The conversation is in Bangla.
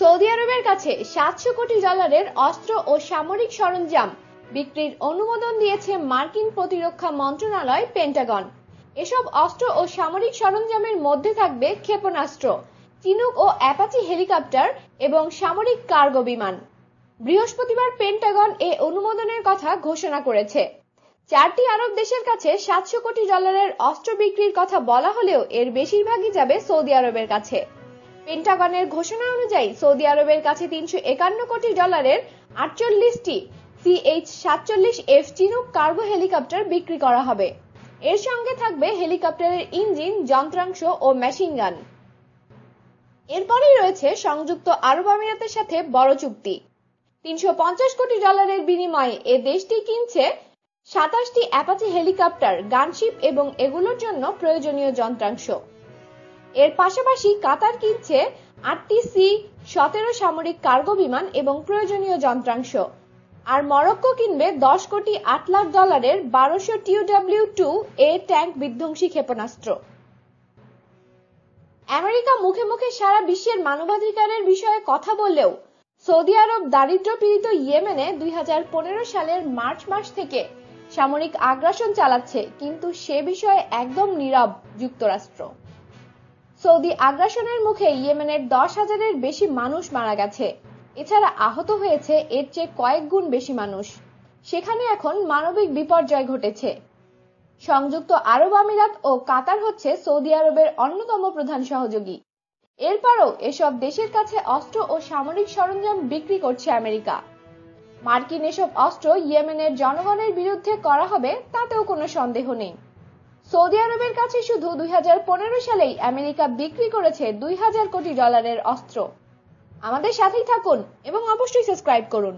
সৌদি আরবের কাছে সাতশো কোটি ডলারের অস্ত্র ও সামরিক সরঞ্জাম বিক্রির অনুমোদন দিয়েছে মার্কিন প্রতিরক্ষা মন্ত্রণালয় পেন্টাগন এসব অস্ত্র ও সামরিক সরঞ্জামের মধ্যে থাকবে ক্ষেপণাস্ত্র চিনুক ও অ্যাপাচি হেলিকপ্টার এবং সামরিক কার্গো বিমান বৃহস্পতিবার পেন্টাগন এ অনুমোদনের কথা ঘোষণা করেছে চারটি আরব দেশের কাছে সাতশো কোটি ডলারের অস্ত্র বিক্রির কথা বলা হলেও এর বেশিরভাগই যাবে সৌদি আরবের কাছে পেন্টাগনের ঘোষণা অনুযায়ী সৌদি আরবের কাছে তিনশো একান্ন কোটি ডলারের আটচল্লিশটি সিএইচ সাতচল্লিশ এফ চিনুক কার্গো হেলিকপ্টার বিক্রি করা হবে এর সঙ্গে থাকবে হেলিকপ্টারের ইঞ্জিন যন্ত্রাংশ ও মেশিন গান এরপরেই রয়েছে সংযুক্ত আরব আমিরাতের সাথে বড় চুক্তি তিনশো পঞ্চাশ কোটি ডলারের বিনিময়ে এ দেশটি কিনছে সাতাশটি অ্যাপাচি হেলিকপ্টার গানশিপ এবং এগুলোর জন্য প্রয়োজনীয় যন্ত্রাংশ এর পাশাপাশি কাতার কিনছে আটটি সি সতেরো সামরিক কার্গো বিমান এবং প্রয়োজনীয় যন্ত্রাংশ আর মরক্কো কিনবে দশ কোটি আট লাখ ডলারের বারোশো টিউডাব্লিউ টু এ ট্যাঙ্ক বিধ্বংসী ক্ষেপণাস্ত্র আমেরিকা মুখে মুখে সারা বিশ্বের মানবাধিকারের বিষয়ে কথা বললেও সৌদি আরব দারিদ্র পীড়িত ইয়েমেনে দুই সালের মার্চ মাস থেকে সামরিক আগ্রাসন চালাচ্ছে কিন্তু সে বিষয়ে একদম নীরব যুক্তরাষ্ট্র সৌদি আগ্রাসনের মুখে ইয়েমেনের দশ হাজারের বেশি মানুষ মারা গেছে এছাড়া আহত হয়েছে এর চেয়ে কয়েক গুণ বেশি মানুষ সেখানে এখন মানবিক বিপর্যয় ঘটেছে সংযুক্ত আরব আমিরাত ও কাতার হচ্ছে সৌদি আরবের অন্যতম প্রধান সহযোগী এরপরও এসব দেশের কাছে অস্ত্র ও সামরিক সরঞ্জাম বিক্রি করছে আমেরিকা মার্কিন এসব অস্ত্র ইয়েমেনের জনগণের বিরুদ্ধে করা হবে তাতেও কোনো সন্দেহ নেই সৌদি আরবের কাছে শুধু দুই সালেই আমেরিকা বিক্রি করেছে দুই কোটি ডলারের অস্ত্র আমাদের সাথেই থাকুন এবং অবশ্যই সাবস্ক্রাইব করুন